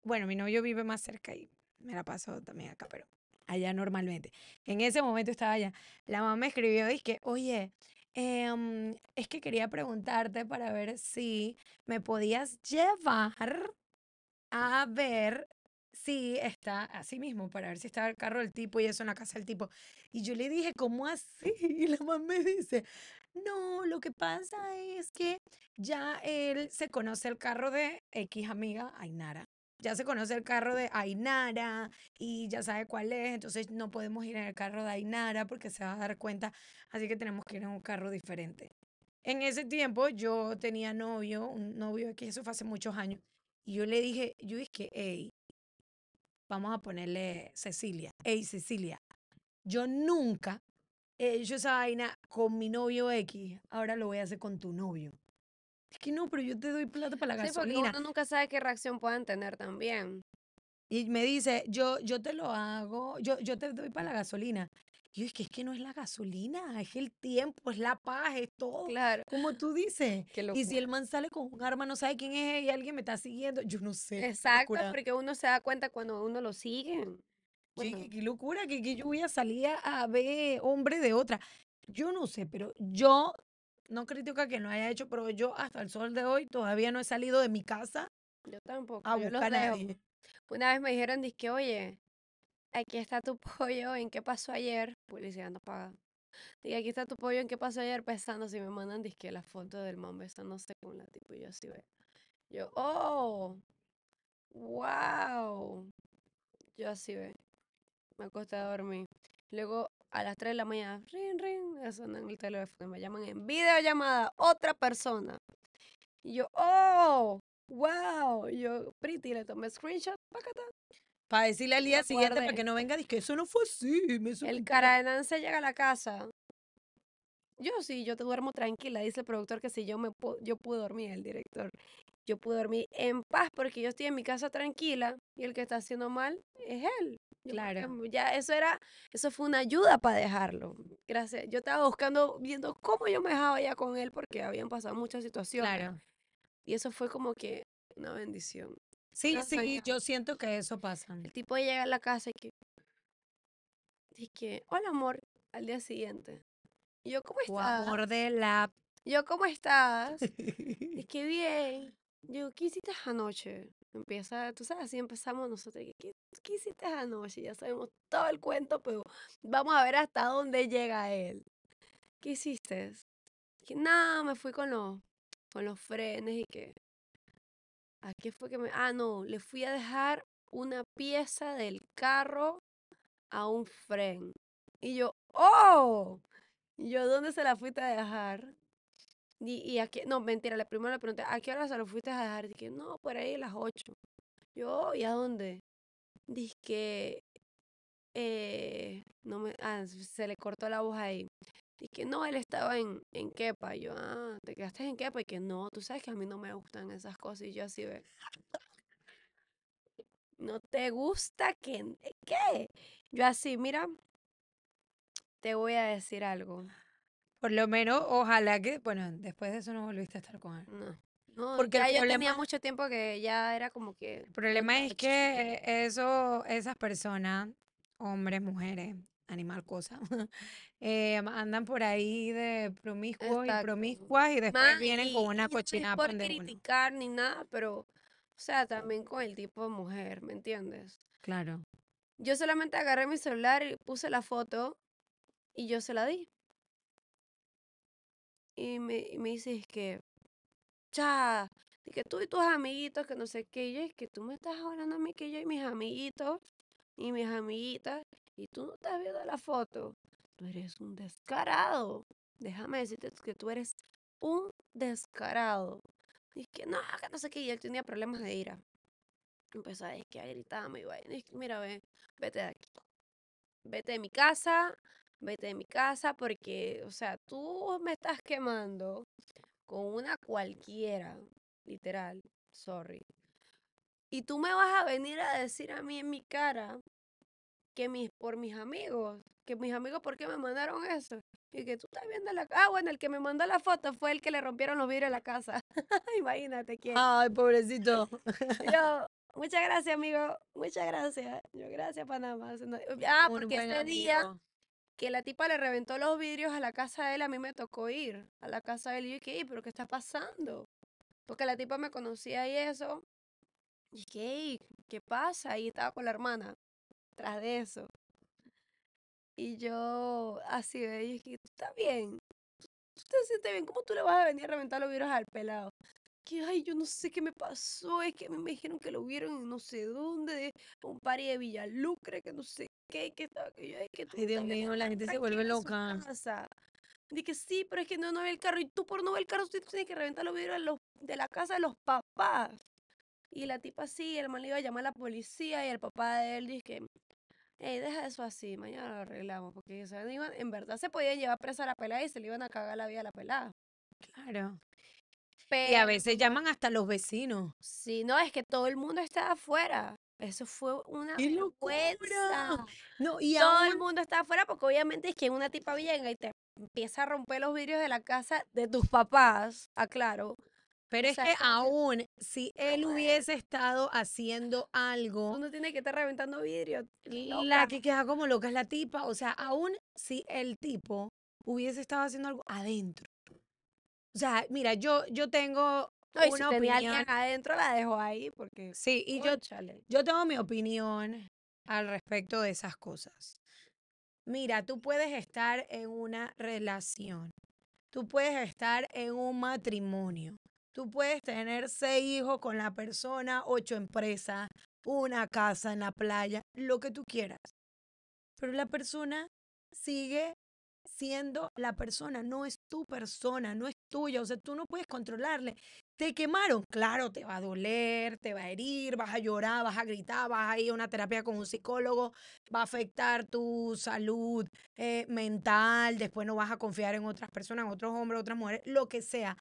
bueno, mi novio vive más cerca y me la paso también acá, pero allá normalmente. En ese momento estaba allá. La mamá me escribió, dije, oye, em, es que quería preguntarte para ver si me podías llevar a ver sí está así mismo para ver si está el carro del tipo y eso en la casa del tipo. Y yo le dije, ¿cómo así? Y la mamá me dice, no, lo que pasa es que ya él se conoce el carro de X amiga Ainara. Ya se conoce el carro de Ainara y ya sabe cuál es, entonces no podemos ir en el carro de Ainara porque se va a dar cuenta, así que tenemos que ir en un carro diferente. En ese tiempo yo tenía novio, un novio que eso fue hace muchos años, y yo le dije, yo dije, hey, vamos a ponerle Cecilia. Ey, Cecilia, yo nunca he hecho esa vaina con mi novio X, ahora lo voy a hacer con tu novio. Es que no, pero yo te doy plata para la sí, gasolina. Porque uno nunca sabe qué reacción pueden tener también. Y me dice, yo, yo te lo hago, yo, yo te doy para la gasolina. Yo es que es que no es la gasolina, es el tiempo, es la paz, es todo. Claro. Como tú dices. Y si el man sale con un arma, no sabe quién es y alguien me está siguiendo, yo no sé. Exacto, porque uno se da cuenta cuando uno lo sigue. Sí, Qué, locura, que, yo voy a a ver hombre de otra. Yo no sé, pero yo no critico a no haya hecho, pero yo hasta el sol de hoy todavía no he salido de mi casa. Yo tampoco. A buscar a nadie. Una vez me dijeron, que oye, aquí está tu pollo en qué pasó ayer. Publicidad no paga. Diga, aquí está tu pollo en qué pasó ayer pesando si me mandan disque la foto del no sé, con la tipo yo así ve. Yo, oh, wow. Yo así ve. Me acosté a dormir. Luego a las 3 de la mañana, ring, ring, sonan el teléfono. Me llaman en videollamada, otra persona. Y yo, oh, wow. Yo, pretty, le tomé screenshot, pacata. Para decirle al día siguiente para que no venga, dice que eso no fue así. el cara de Nancy llega a la casa. Yo sí, yo te duermo tranquila, dice el productor que si yo me yo pude dormir, el director. Yo pude dormir en paz porque yo estoy en mi casa tranquila y el que está haciendo mal es él. Claro. Ya eso era, eso fue una ayuda para dejarlo. Gracias. Yo estaba buscando, viendo cómo yo me dejaba ya con él porque habían pasado muchas situaciones. Claro. Y eso fue como que una bendición. Sí, sí, yo siento que eso pasa. El tipo llega a la casa y que. Y que, hola amor, al día siguiente. Y yo, ¿cómo estás? amor de la. Yo, ¿cómo estás? es que bien. Yo, ¿qué hiciste anoche? Empieza, tú sabes, así empezamos nosotros. ¿Qué, ¿Qué hiciste anoche? Ya sabemos todo el cuento, pero vamos a ver hasta dónde llega él. ¿Qué hiciste? Que nada, me fui con los, con los frenes y que ¿A qué fue que me.? Ah, no, le fui a dejar una pieza del carro a un friend. Y yo, ¡oh! Y yo, ¿dónde se la fuiste a dejar? Y, y qué no, mentira, la primera le pregunté, ¿a qué hora se lo fuiste a dejar? Dije, no, por ahí a las 8. Yo, ¿y a dónde? Dije, eh, no me, ah, se le cortó la voz ahí. Y que no, él estaba en, en yo, ah, te quedaste en quepa? Y que no, tú sabes que a mí no me gustan esas cosas. Y yo así ve. ¿No te gusta? que ¿Qué? Yo así, mira, te voy a decir algo. Por lo menos, ojalá que, bueno, después de eso no volviste a estar con él. No. porque ya yo tenía mucho tiempo que ya era como que. El problema es que eso, esas personas, hombres, mujeres, animal cosa, eh, andan por ahí de promiscuos y promiscuas y después vienen con una cochinada. No por criticar ni nada, pero, o sea, también con el tipo de mujer, ¿me entiendes? Claro. Yo solamente agarré mi celular y puse la foto y yo se la di. Y me, y me que, cha, que tú y tus amiguitos, que no sé qué, y es que tú me estás hablando a mí, que yo y mis amiguitos y mis amiguitas, y tú no te has viendo la foto, tú eres un descarado. Déjame decirte que tú eres un descarado. Y que no, que no sé qué, y él tenía problemas de ira. Empezó a que a gritarme y que mira, ve, vete de aquí. Vete de mi casa, vete de mi casa, porque, o sea, tú me estás quemando con una cualquiera, literal, sorry. Y tú me vas a venir a decir a mí en mi cara que mis, por mis amigos, que mis amigos, ¿por qué me mandaron eso? Y que tú estás viendo la... Ah, bueno, el que me mandó la foto fue el que le rompieron los vidrios a la casa. Imagínate quién. Ay, pobrecito. Yo, muchas gracias, amigo. Muchas gracias. Yo, gracias, Panamá. Ah, porque este día que la tipa le reventó los vidrios a la casa de él, a mí me tocó ir a la casa de él. Y yo dije, ¿pero qué está pasando? Porque la tipa me conocía y eso. Y ¿qué pasa? Y estaba con la hermana tras de eso. Y yo así de es que está bien, tú te sientes bien, ¿cómo tú le vas a venir a reventar los virus al pelado? Que, ay, yo no sé qué me pasó, es que me dijeron que lo vieron en no sé dónde, un pari de Villalucre, que no sé qué, que estaba, que yo, ay, que tú. la gente se vuelve loca. Dije, sí, pero es que no, no ve el carro, y tú por no ver el carro, tú tienes que reventar los vidrios de, la casa de los papás. Y la tipa sí, el man le iba a llamar a la policía y el papá de él dice que hey, deja eso así, mañana lo arreglamos, porque iban, en verdad se podía llevar presa a la pelada y se le iban a cagar la vida a la pelada. Claro. y a veces llaman hasta los vecinos. Sí, no, es que todo el mundo está afuera. Eso fue una locura. No, y Todo el mundo está afuera porque obviamente es que una tipa venga y te empieza a romper los vidrios de la casa de tus papás, aclaro. Pero es que aún si ah, él hubiese estado haciendo algo, uno tiene que estar reventando vidrio. La que queda como loca es la tipa. O sea, aún si el tipo hubiese estado haciendo algo adentro. O sea, mira, yo, yo tengo una opinión. adentro la dejo ahí porque. Sí, y yo, yo tengo mi opinión al respecto de esas cosas. Mira, tú puedes estar en una relación, tú puedes estar en un matrimonio, Tú puedes tener seis hijos con la persona, ocho empresas, una casa en la playa, lo que tú quieras. Pero la persona sigue siendo la persona, no es tu persona, no es tuya, o sea, tú no puedes controlarle. Te quemaron, claro, te va a doler, te va a herir, vas a llorar, vas a gritar, vas a ir a una terapia con un psicólogo, va a afectar tu salud eh, mental, después no vas a confiar en otras personas, en otros hombres, otras mujeres, lo que sea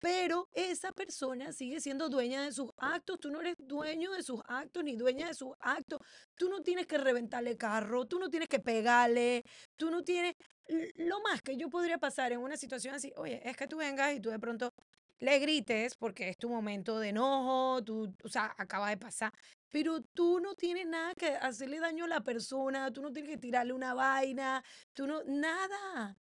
pero esa persona sigue siendo dueña de sus actos. Tú no eres dueño de sus actos ni dueña de sus actos. Tú no tienes que reventarle carro, tú no tienes que pegarle, tú no tienes... Lo más que yo podría pasar en una situación así, oye, es que tú vengas y tú de pronto le grites porque es tu momento de enojo, tú, o sea, acaba de pasar, pero tú no tienes nada que hacerle daño a la persona, tú no tienes que tirarle una vaina, tú no, nada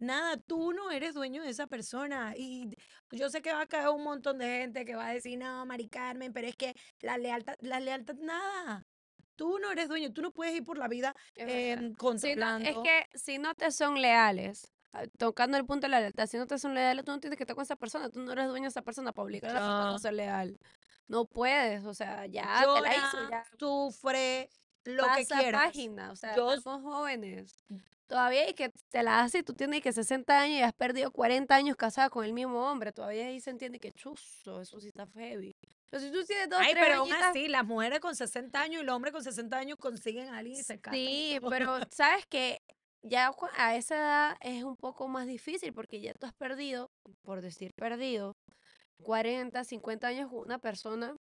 nada, tú no eres dueño de esa persona. Y yo sé que va a caer un montón de gente que va a decir, no, Mari Carmen, pero es que la lealtad, la lealtad, nada. Tú no eres dueño, tú no puedes ir por la vida contemplando. es em, que si no te son leales, ah, tocando el punto de la lealtad, si no te son leales, tú no tienes que estar con esa persona, tú no eres dueño de esa persona para no. a no ser leal. No puedes, o sea, ya te la hizo, Sufre, lo que quieras. página, o sea, somos jóvenes. Todavía y que te la hace y tú tienes que 60 años y has perdido 40 años casada con el mismo hombre. Todavía ahí se entiende que chuzo, eso sí está heavy. Pero si tú tienes dos, Ay, pero aún así, las mujeres con 60 años y los hombres con 60 años consiguen a alguien y se casan. Sí, pero sabes que ya a esa edad es un poco más difícil porque ya tú has perdido, por decir perdido, 40, 50 años con una persona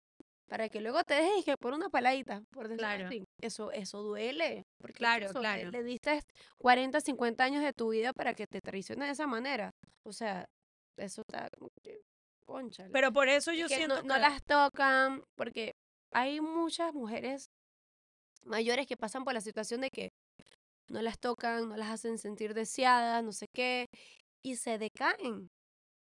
para que luego te dejes que por una paladita, por decirlo Eso, eso duele. Porque claro, Le diste 40, 50 años de tu vida para que te traicionen de esa manera. O sea, eso está concha. Pero por eso yo siento que... no las tocan, porque hay muchas mujeres mayores que pasan por la situación de que no las tocan, no las hacen sentir deseadas, no sé qué, y se decaen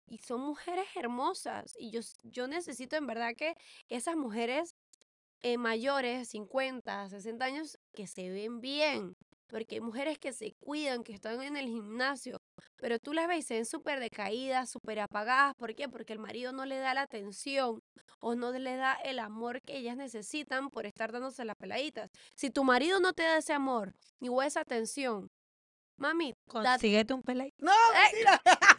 y son mujeres hermosas. Y yo, yo necesito en verdad que esas mujeres eh, mayores, 50, 60 años, que se ven bien. Porque hay mujeres que se cuidan, que están en el gimnasio, pero tú las ves, se ven súper decaídas, súper apagadas. ¿Por qué? Porque el marido no le da la atención o no le da el amor que ellas necesitan por estar dándose las peladitas. Si tu marido no te da ese amor ni esa atención, mami, consíguete un peladito. No, eh,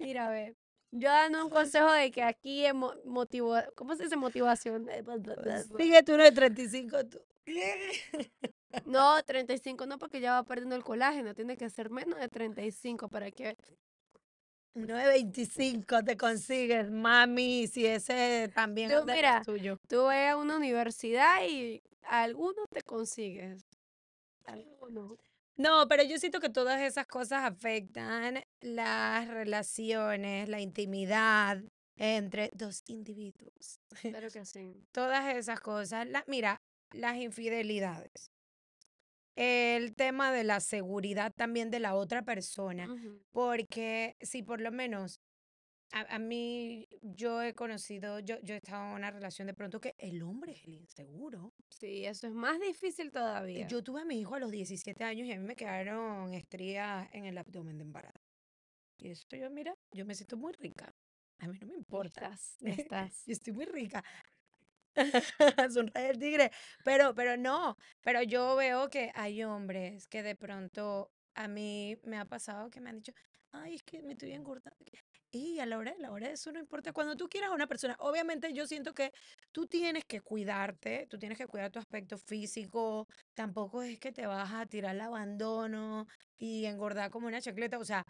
Mira, a ver. Yo dando un consejo de que aquí es motivo, ¿cómo se dice motivación? Eh, Sigue tú no de 35 tú. No, 35 no, porque ya va perdiendo el colágeno. Tiene que ser menos de 35 para que. 9.25 te consigues, mami, si ese también es tuyo. Tú ve a una universidad y alguno te consigues. Alguno. No, pero yo siento que todas esas cosas afectan las relaciones, la intimidad entre dos individuos. Claro que sí. Todas esas cosas. mira, las infidelidades. El tema de la seguridad también de la otra persona. Porque si por lo menos a, a, mí, yo he conocido, yo, yo he estado en una relación de pronto que el hombre es el inseguro. Sí, eso es más difícil eh, todavía. Yo tuve a mi hijo a los 17 años y a mí me quedaron estrías en el abdomen de embarazo. Y eso yo, mira, yo me siento muy rica. A mí no me importa. Estás, estás. yo estoy muy rica. Sonreír el tigre. Pero, pero no, pero yo veo que hay hombres que de pronto a mí me ha pasado que me han dicho, ay, es que me estoy engordando y a la hora de la hora de eso no importa. Cuando tú quieras a una persona, obviamente yo siento que tú tienes que cuidarte, tú tienes que cuidar tu aspecto físico, tampoco es que te vas a tirar al abandono y engordar como una chacleta. o sea,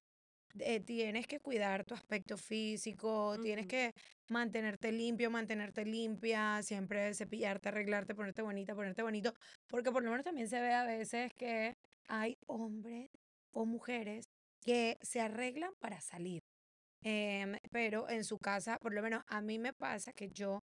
eh, tienes que cuidar tu aspecto físico, tienes que mantenerte limpio, mantenerte limpia, siempre cepillarte, arreglarte, ponerte bonita, ponerte bonito, porque por lo menos también se ve a veces que hay hombres o mujeres que se arreglan para salir. Em, pero en su casa, por lo menos a mí me pasa que yo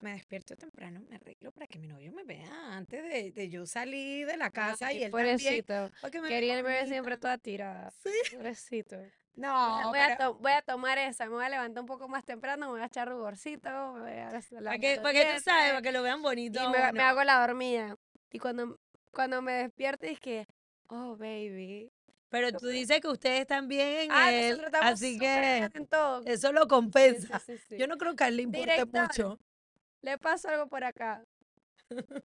me despierto temprano, me arreglo para que mi novio me vea antes de, yo salir de la ah, casa y él pobrecito. también. Quería me ver siempre toda tirada. Pobrecito. No, voy, a voy, a tomar esa, me voy a levantar un poco más temprano, me voy a echar ruborcito me voy a para que, para tú sabes, para que lo vean bonito. Y me, hago la dormida. Y cuando, cuando me despierto es que, oh baby, pero tú dices que ustedes también ah, él, así que eso lo compensa. Yo no creo que a él le importe mucho. Le paso algo por acá.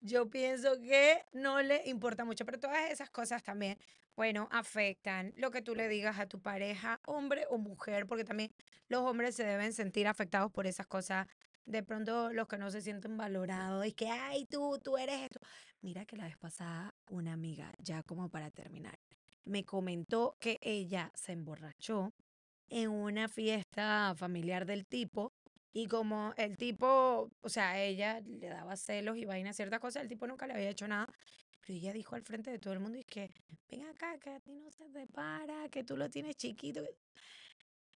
Yo pienso que no le importa mucho, pero todas esas cosas también, bueno, afectan lo que tú le digas a tu pareja, hombre o mujer, porque también los hombres se deben sentir afectados por esas cosas de pronto los que no se sienten valorados, y que, ay, tú, tú eres esto. Mira que la vez pasada una amiga, ya como para terminar, me comentó que ella se emborrachó en una fiesta familiar del tipo y como el tipo, o sea, ella le daba celos y vaina ciertas cosas, el tipo nunca le había hecho nada. Pero ella dijo al frente de todo el mundo, y es que, ven acá, que a ti no se te para, que tú lo tienes chiquito.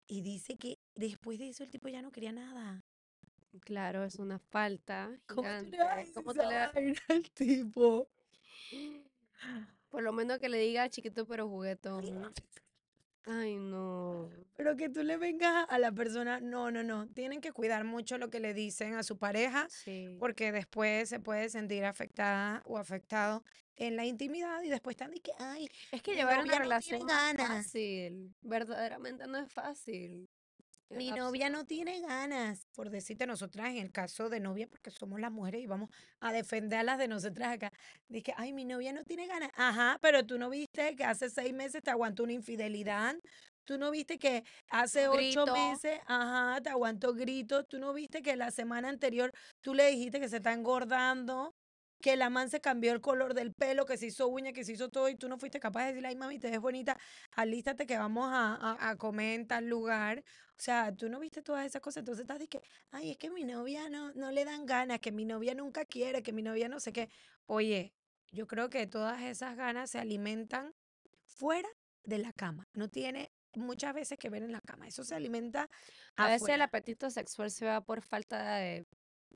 Y dice que después de eso el tipo ya no quería nada. Claro, es una falta ¿Cómo te le al tipo? Por lo menos que le diga chiquito pero juguetón. Ay, no. Pero que tú le vengas a la persona, no, no, no. Tienen que cuidar mucho lo que le dicen a su pareja, sí. porque después se puede sentir afectada o afectado en la intimidad y después están y que, ay, es que llevar una relación no es fácil. Verdaderamente no es fácil. Mi novia no tiene ganas, por decirte nosotras, en el caso de novia, porque somos las mujeres y vamos a defender las de nosotras acá. dije ay, mi novia no tiene ganas. Ajá, pero tú no viste que hace seis meses te aguantó una infidelidad. Tú no viste que hace ocho meses, ajá, te aguantó gritos. Tú no viste que la semana anterior tú le dijiste que se está engordando que la man se cambió el color del pelo, que se hizo uña, que se hizo todo, y tú no fuiste capaz de decirle, ay, mami, te ves bonita, alístate que vamos a, a, comer en tal lugar. O sea, tú no viste todas esas cosas, entonces estás de que, ay, es que mi novia no, no le dan ganas, que mi novia nunca quiere, que mi novia no sé qué. Oye, yo creo que todas esas ganas se alimentan fuera de la cama. No tiene muchas veces que ver en la cama. Eso se alimenta. A veces el apetito sexual se va por falta de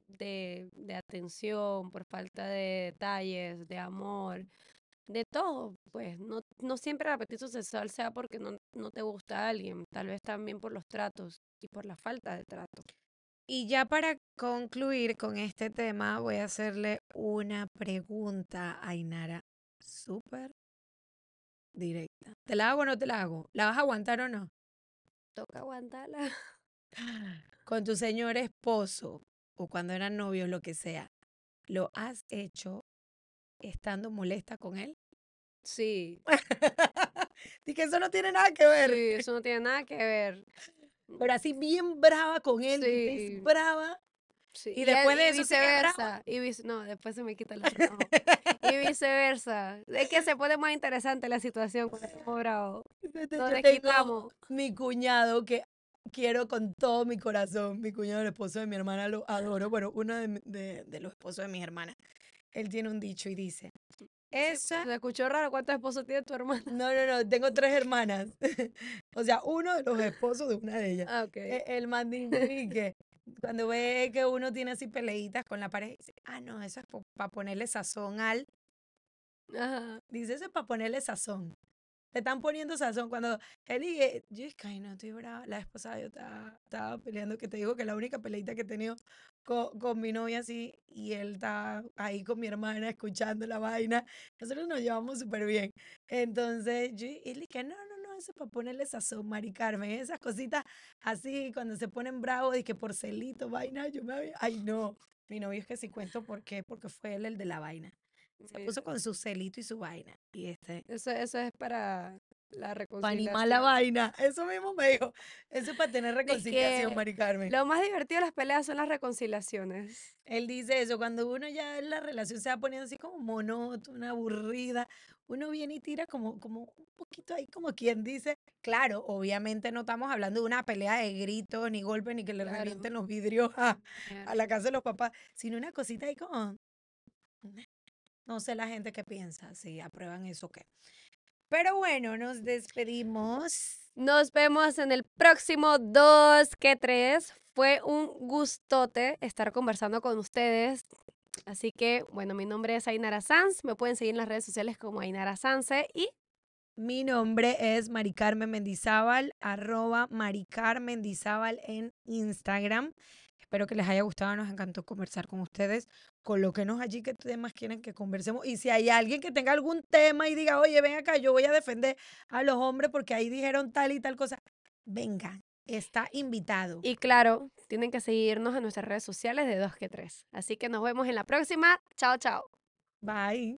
de, atención, por falta de detalles, de amor, de todo, pues no, no siempre el apetito sexual sea porque no, no te gusta a alguien, tal vez también por los tratos y por la falta de trato. Y ya para concluir con este tema, voy a hacerle una pregunta a Inara súper directa. ¿Te la hago o no te la hago? ¿La vas a aguantar o no? Toca aguantarla. Con tu señor esposo, o cuando eran novios, lo que sea, ¿lo has hecho estando molesta con él? Sí. y que eso no tiene nada que ver. Sí, eso no tiene nada que ver. Pero así bien brava con él, sí. brava. Y, después de viceversa. Y no, después se me quita el trabajo. y viceversa. Es que se pone más interesante la situación cuando estamos bravos. Mi cuñado que quiero con todo mi corazón. Mi cuñado, el esposo de mi hermana, lo adoro. Bueno, uno de, los esposos de mis hermanas. Él tiene un dicho y dice, esa... Se escuchó raro, ¿cuántos esposos tiene tu hermana? No, no, no, tengo tres hermanas. o sea, uno de los esposos de una de ellas. Ah, e, El, mandín Y que cuando ve que uno tiene así peleitas con la pareja, dice, ah, no, eso es para ponerle sazón al... Ajá. Dice, eso es para ponerle sazón están poniendo sazón. Cuando él yo es que, no, estoy brava. La esposa yo estaba, peleando, que te digo que la única peleita que he tenido con, mi novia así, y él está ahí con mi hermana escuchando la vaina. Nosotros nos llevamos súper bien. Entonces, yo, y él que, no, no, no, eso es para ponerle sazón, Mari Esas cositas así, cuando se ponen bravos, y que porcelito, vaina, yo me había, ay, no. Mi novio es que si cuento por qué, porque fue él el de la vaina. Se puso con su celito y su vaina. Y este. Eso, eso es para la reconciliación. Para animar la vaina. Eso mismo me dijo. Eso es para tener reconciliación, Mari Carmen. Lo más divertido de las peleas son las reconciliaciones. Él dice eso. Cuando uno ya en la relación se va poniendo así como monótona, aburrida, uno viene y tira como, como un poquito ahí, como quien dice. Claro, obviamente no estamos hablando de una pelea de gritos, ni golpes, ni que le claro. revienten los vidrios a, a la casa de los papás, sino una cosita ahí como no sé la gente qué piensa, si aprueban eso o qué. Pero bueno, nos despedimos. Nos vemos en el próximo 2 que 3. Fue un gustote estar conversando con ustedes. Así que, bueno, mi nombre es Ainara Sanz. Me pueden seguir en las redes sociales como Ainara Sanz. y mi nombre es Mari Mendizábal, arroba Mari Mendizábal en Instagram. Espero que les haya gustado, nos encantó conversar con ustedes. Colóquenos allí que temas quieren que conversemos. Y si hay alguien que tenga algún tema y diga, oye, ven acá, yo voy a defender a los hombres porque ahí dijeron tal y tal cosa, venga, está invitado. Y claro, tienen que seguirnos en nuestras redes sociales de 2 que 3. Así que nos vemos en la próxima. Chao, chao. Bye.